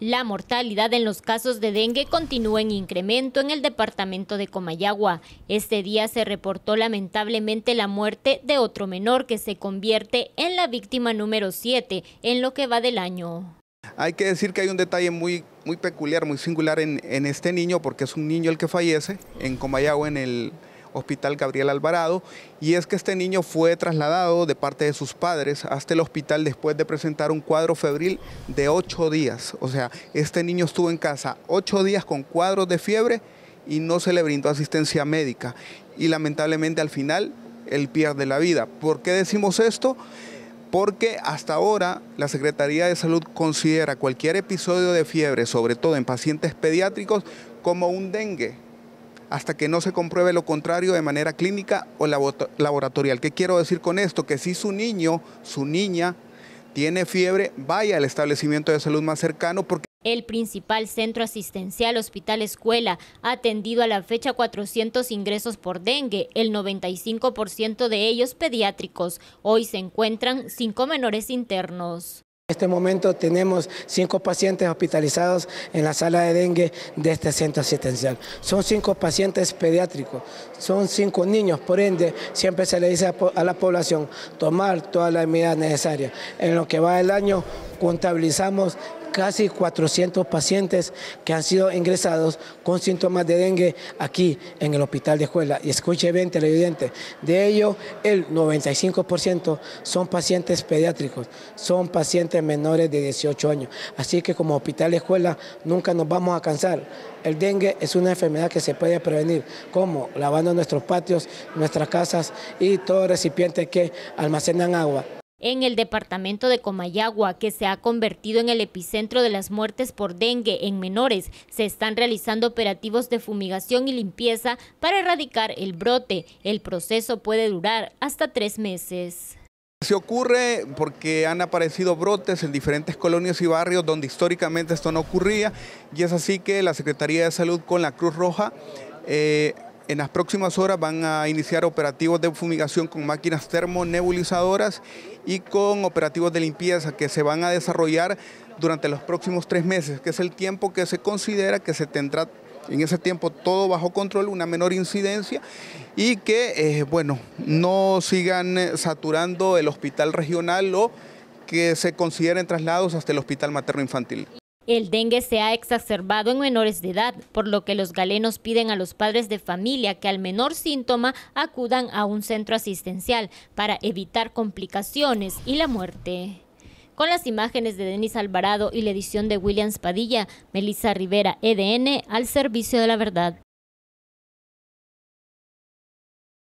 La mortalidad en los casos de dengue continúa en incremento en el departamento de Comayagua. Este día se reportó lamentablemente la muerte de otro menor que se convierte en la víctima número 7 en lo que va del año. Hay que decir que hay un detalle muy, muy peculiar, muy singular en, en este niño, porque es un niño el que fallece en Comayagua en el Hospital Gabriel Alvarado, y es que este niño fue trasladado de parte de sus padres hasta el hospital después de presentar un cuadro febril de ocho días. O sea, este niño estuvo en casa ocho días con cuadros de fiebre y no se le brindó asistencia médica. Y lamentablemente al final él pierde la vida. ¿Por qué decimos esto? porque hasta ahora la Secretaría de Salud considera cualquier episodio de fiebre, sobre todo en pacientes pediátricos, como un dengue, hasta que no se compruebe lo contrario de manera clínica o laboratorial. ¿Qué quiero decir con esto? Que si su niño, su niña, tiene fiebre, vaya al establecimiento de salud más cercano porque... El principal centro asistencial Hospital Escuela ha atendido a la fecha 400 ingresos por dengue, el 95% de ellos pediátricos. Hoy se encuentran cinco menores internos. En este momento tenemos cinco pacientes hospitalizados en la sala de dengue de este centro asistencial. Son cinco pacientes pediátricos, son cinco niños, por ende siempre se le dice a la población tomar toda las medidas necesarias. En lo que va el año contabilizamos casi 400 pacientes que han sido ingresados con síntomas de dengue aquí en el hospital de escuela. Y escuche bien, televidente, de ello el 95% son pacientes pediátricos, son pacientes menores de 18 años. Así que como hospital de escuela nunca nos vamos a cansar. El dengue es una enfermedad que se puede prevenir, como lavando nuestros patios, nuestras casas y todo recipiente que almacenan agua. En el departamento de Comayagua, que se ha convertido en el epicentro de las muertes por dengue en menores, se están realizando operativos de fumigación y limpieza para erradicar el brote. El proceso puede durar hasta tres meses. Se ocurre porque han aparecido brotes en diferentes colonias y barrios donde históricamente esto no ocurría y es así que la Secretaría de Salud con la Cruz Roja eh, en las próximas horas van a iniciar operativos de fumigación con máquinas termonebulizadoras y con operativos de limpieza que se van a desarrollar durante los próximos tres meses, que es el tiempo que se considera que se tendrá en ese tiempo todo bajo control, una menor incidencia y que, eh, bueno, no sigan saturando el hospital regional o que se consideren traslados hasta el hospital materno infantil. El dengue se ha exacerbado en menores de edad, por lo que los galenos piden a los padres de familia que al menor síntoma acudan a un centro asistencial para evitar complicaciones y la muerte. Con las imágenes de Denis Alvarado y la edición de Williams Padilla, Melissa Rivera, EDN, al servicio de la verdad.